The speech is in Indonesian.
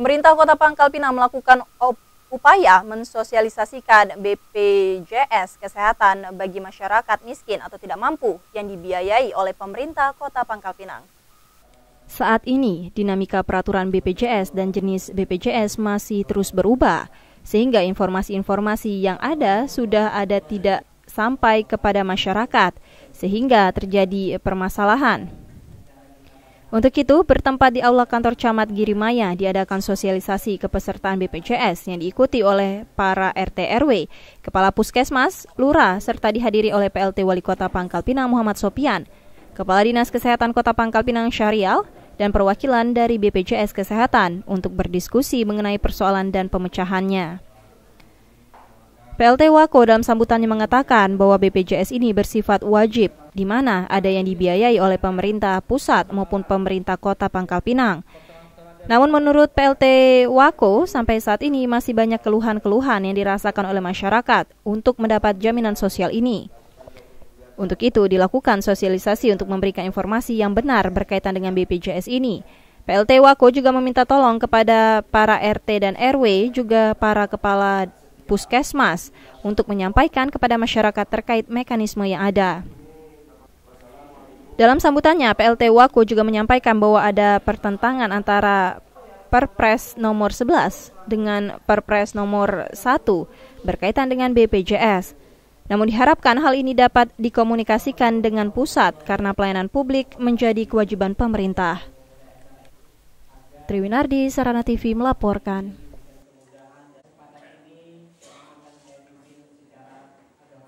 Pemerintah Kota Pangkal Pinang melakukan upaya mensosialisasikan BPJS Kesehatan bagi masyarakat miskin atau tidak mampu yang dibiayai oleh pemerintah Kota Pangkal Pinang. Saat ini, dinamika peraturan BPJS dan jenis BPJS masih terus berubah, sehingga informasi-informasi yang ada sudah ada tidak sampai kepada masyarakat, sehingga terjadi permasalahan. Untuk itu, bertempat di aula kantor camat Girimaya diadakan sosialisasi kepesertaan BPJS yang diikuti oleh para RT RW, Kepala Puskesmas, Lurah, serta dihadiri oleh PLT Wali Kota Pangkal Pinang Muhammad Sopian, Kepala Dinas Kesehatan Kota Pangkal Pinang Syarial, dan perwakilan dari BPJS Kesehatan untuk berdiskusi mengenai persoalan dan pemecahannya. PLT Wako dalam sambutannya mengatakan bahwa BPJS ini bersifat wajib, di mana ada yang dibiayai oleh pemerintah pusat maupun pemerintah kota Pangkal Pinang. Namun menurut PLT Wako, sampai saat ini masih banyak keluhan-keluhan yang dirasakan oleh masyarakat untuk mendapat jaminan sosial ini. Untuk itu dilakukan sosialisasi untuk memberikan informasi yang benar berkaitan dengan BPJS ini. PLT Wako juga meminta tolong kepada para RT dan RW, juga para kepala puskesmas untuk menyampaikan kepada masyarakat terkait mekanisme yang ada. Dalam sambutannya, PLT Wako juga menyampaikan bahwa ada pertentangan antara Perpres nomor 11 dengan Perpres nomor 1 berkaitan dengan BPJS. Namun diharapkan hal ini dapat dikomunikasikan dengan pusat karena pelayanan publik menjadi kewajiban pemerintah. Triwinardi Sarana TV melaporkan.